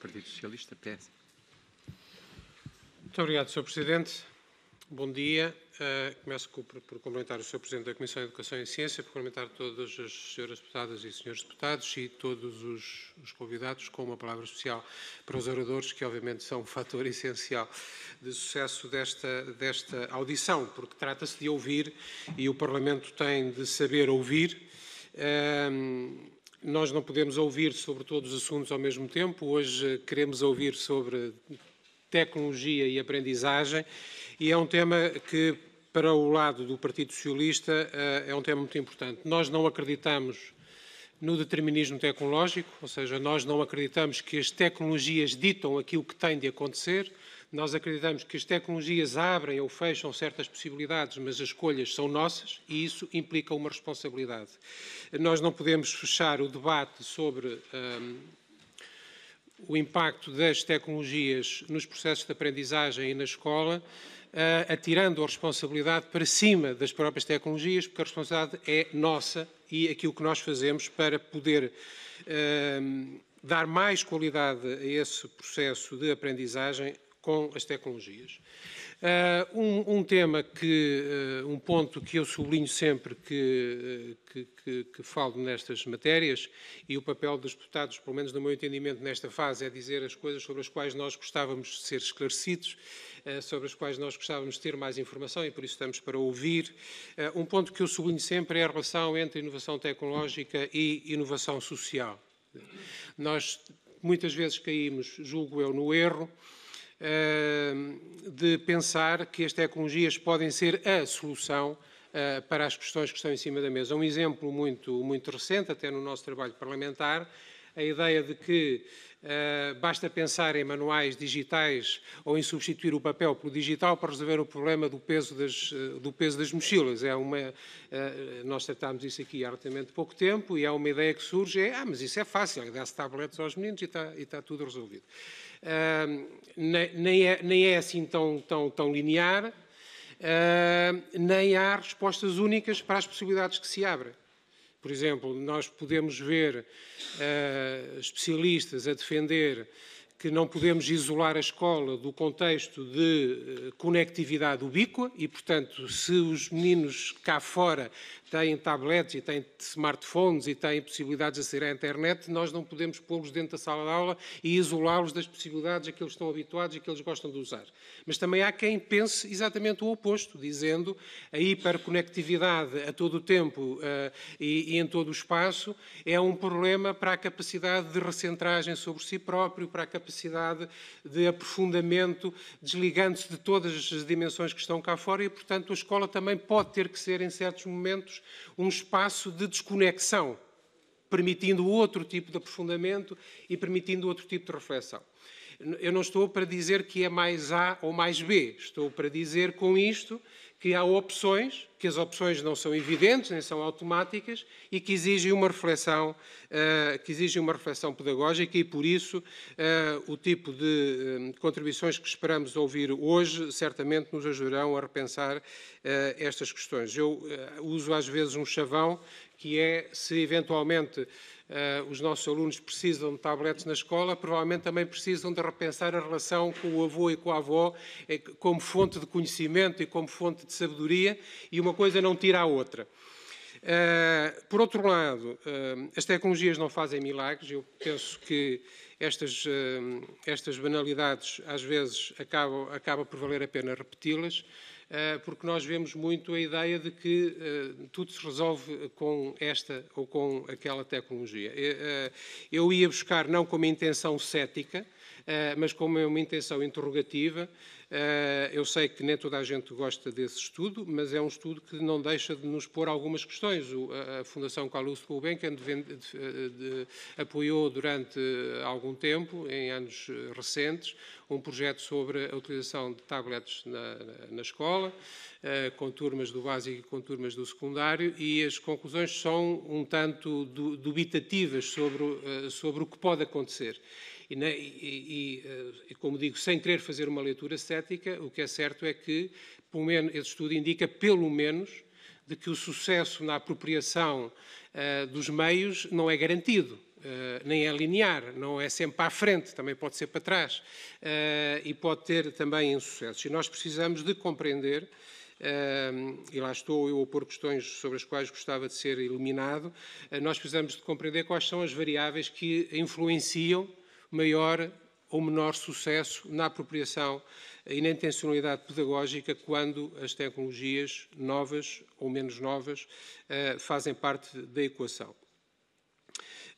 Partido Socialista, PS. Muito obrigado, Sr. Presidente. Bom dia. Uh, começo por, por cumprimentar o Sr. Presidente da Comissão de Educação e Ciência, por cumprimentar todas as senhoras deputadas e senhores deputados e todos os, os convidados, com uma palavra especial para os oradores, que obviamente são um fator essencial de sucesso desta, desta audição, porque trata-se de ouvir e o Parlamento tem de saber ouvir. Um, ehm, nós não podemos ouvir sobre todos os assuntos ao mesmo tempo. Hoje queremos ouvir sobre tecnologia e aprendizagem e é um tema que, para o lado do Partido Socialista, eh, é um tema muito importante. Nós não acreditamos no determinismo tecnológico, ou seja, nós não acreditamos que as tecnologias ditam aquilo que tem de acontecer, nós acreditamos que as tecnologias abrem ou fecham certas possibilidades, mas as escolhas são nossas e isso implica uma responsabilidade. Nós não podemos fechar o debate sobre hum, o impacto das tecnologias nos processos de aprendizagem e na escola, uh, atirando a responsabilidade para cima das próprias tecnologias, porque a responsabilidade é nossa e aquilo que nós fazemos para poder uh, dar mais qualidade a esse processo de aprendizagem com as tecnologias. Ah, um, um tema que, ah, um ponto que eu sublinho sempre que, ah, que, que, que, falo nestas matérias, e o papel dos deputados, pelo menos no meu entendimento nesta fase, é dizer as coisas sobre as quais nós gostávamos de ser esclarecidos, sobre as quais nós gostávamos de ter mais informação e por isso estamos para ouvir. Um ponto que eu sublinho sempre é a relação entre inovação tecnológica e inovação social. Nós muitas vezes caímos, julgo eu, no erro Ehm, de pensar que as tecnologias podem ser a solução eh, para as questões que estão em cima da mesa. Um exemplo muito, muito recente, até no nosso trabalho parlamentar, a ideia de que uh, basta pensar em manuais digitais ou em substituir o papel pelo digital para resolver o problema do peso das, uh, do peso das mochilas. É uma, uh, nós tratámos isso aqui há relativamente pouco tempo e há uma ideia que surge, é, ah, mas isso é fácil, é dá-se tabletes aos meninos e está, tá tudo resolvido. Nem, nem, é, nem é assim tão, tão, tão linear, nem há respostas únicas para as possibilidades que se abrem. Por exemplo, nós podemos ver uh, especialistas a defender que não podemos isolar a escola do contexto de eh, conectividade ubíqua e, portanto, se os meninos cá fora têm tablets e têm smartphones e têm possibilidades de aceder à internet, nós não podemos pô-los dentro da sala de aula e isolá-los das possibilidades a que eles estão habituados e que eles gostam de usar. Mas também há quem pense exatamente o oposto, dizendo a hiperconectividade a todo o tempo uh, e, e em todo o espaço é um problema para a capacidade de recentragem sobre si próprio, para a capacidade de aprofundamento, desligando-se de todas as dimensões que estão cá fora e, portanto, a escola também pode ter que ser, em certos momentos, um espaço de desconexão, permitindo outro tipo de aprofundamento e permitindo outro tipo de reflexão eu não estou para dizer que é mais A ou mais B, estou para dizer com isto que há opções, que as opções não são evidentes, nem são automáticas e que exigem uma reflexão, eh, que exigem uma reflexão pedagógica e por isso eh, o tipo de eh, contribuições que esperamos ouvir hoje certamente nos ajudarão a repensar estas questões. Eu uso às vezes um chavão que é se eventualmente os nossos alunos precisam de tablets na escola, provavelmente também precisam de repensar a relação com o avô e com a avó é como fonte de conhecimento e como fonte de sabedoria, e uma coisa não tira a outra. Eh, por outro lado, eh, as tecnologias não fazem milagres, eu penso que estas, eh, estas banalidades às vezes acabam, por valer a pena repeti-las. Eh, porque nós vemos muito a ideia de que eh, tudo se resolve com esta ou com aquela tecnologia. Eh, eu ia buscar, não com uma intenção cética, mas com uma intenção interrogativa. Eu sei que nem toda a gente gosta desse estudo, mas é um estudo que não deixa de nos pôr algumas questões. A Fundação Carlos Gulbenkian apoiou durante algum tempo, em anos recentes, um projeto sobre a utilização de tablets na, na escola, escola, eh, com turmas do básico e com turmas do secundário, e as conclusões são um tanto dubitativas sobre, eh, sobre o que pode acontecer. E, né, e, eh, e, como digo, sem querer fazer uma leitura cética, o que é certo é que pelo menos, esse estudo indica, pelo menos, de que o sucesso na apropriação uh, dos meios não é garantido. Eh, nem é linear, não é sempre a frente, também pode ser para trás eh, e pode ter também insucessos. E nós precisamos de compreender, eh, e lá estou eu a pôr questões sobre as quais gostava de ser iluminado, nós precisamos de compreender quais são as variáveis que influenciam maior ou menor sucesso na apropriação e na intencionalidade pedagógica quando as tecnologias novas ou menos novas fazem parte da equação.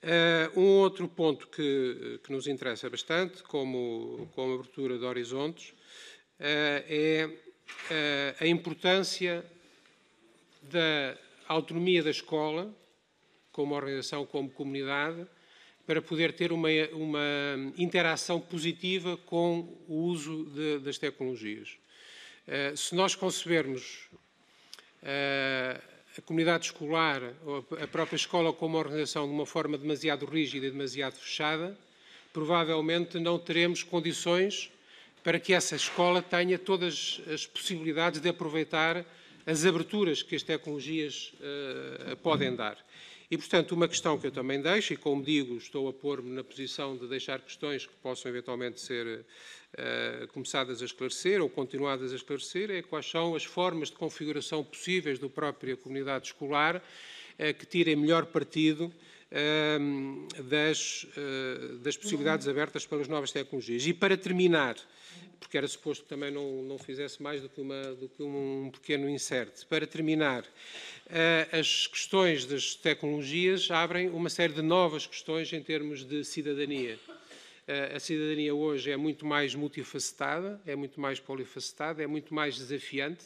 Uh, um outro ponto que, que, nos interessa bastante, como, como abertura de horizontes, uh, é uh, a importância da autonomia da escola, como organização, como comunidade, para poder ter uma, uma interação positiva com o uso de, das tecnologias. se nós concebermos a comunidade escolar, ou a própria escola como organização, de uma forma demasiado rígida e demasiado fechada, provavelmente não teremos condições para que essa escola tenha todas as possibilidades de aproveitar as aberturas que as tecnologias uh, podem dar. E, portanto, uma questão que eu também deixo, e como digo, estou a pôr-me na posição de deixar questões que possam eventualmente ser uh, começadas a esclarecer ou continuadas a esclarecer, é quais são as formas de configuração possíveis da própria comunidade escolar uh, que tirem melhor partido Ehm, das, eh, das possibilidades abertas pelas novas tecnologias. E para terminar, porque era suposto que também não, não fizesse mais do que, uma, do que um pequeno insert. Para terminar, eh, as questões das tecnologias abrem uma série de novas questões em termos de cidadania. Eh, a cidadania hoje é muito mais multifacetada, é muito mais polifacetada, é muito mais desafiante,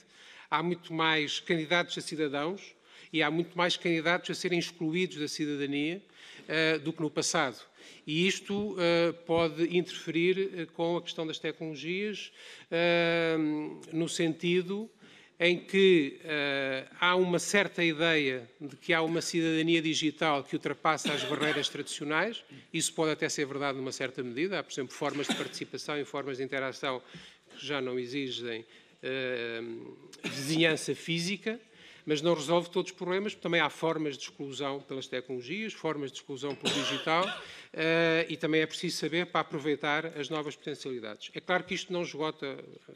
há muito mais candidatos a cidadãos, e há muito mais candidatos a serem excluídos da cidadania uh, do que no passado. E isto uh, pode interferir eh, com a questão das tecnologias, no sentido em que uh, há uma certa ideia de que há uma cidadania digital que ultrapassa as barreiras tradicionais. Isso pode até ser verdade numa certa medida. Há, por exemplo, formas de participação e formas de interação que já não exigem uh, vizinhança física mas não resolve todos os problemas, porque também há formas de exclusão pelas tecnologias, formas de exclusão pelo digital, eh, e também é preciso saber para aproveitar as novas potencialidades. É claro que isto não esgota eh,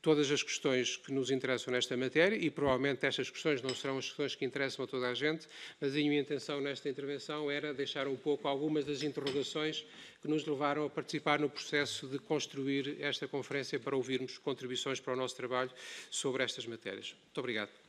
todas as questões que nos interessam nesta matéria, e provavelmente estas questões não serão as questões que interessam a toda a gente, mas a minha intenção nesta intervenção era deixar um pouco algumas das interrogações que nos levaram a participar no processo de construir esta conferência para ouvirmos contribuições para o nosso trabalho sobre estas matérias. Muito obrigado.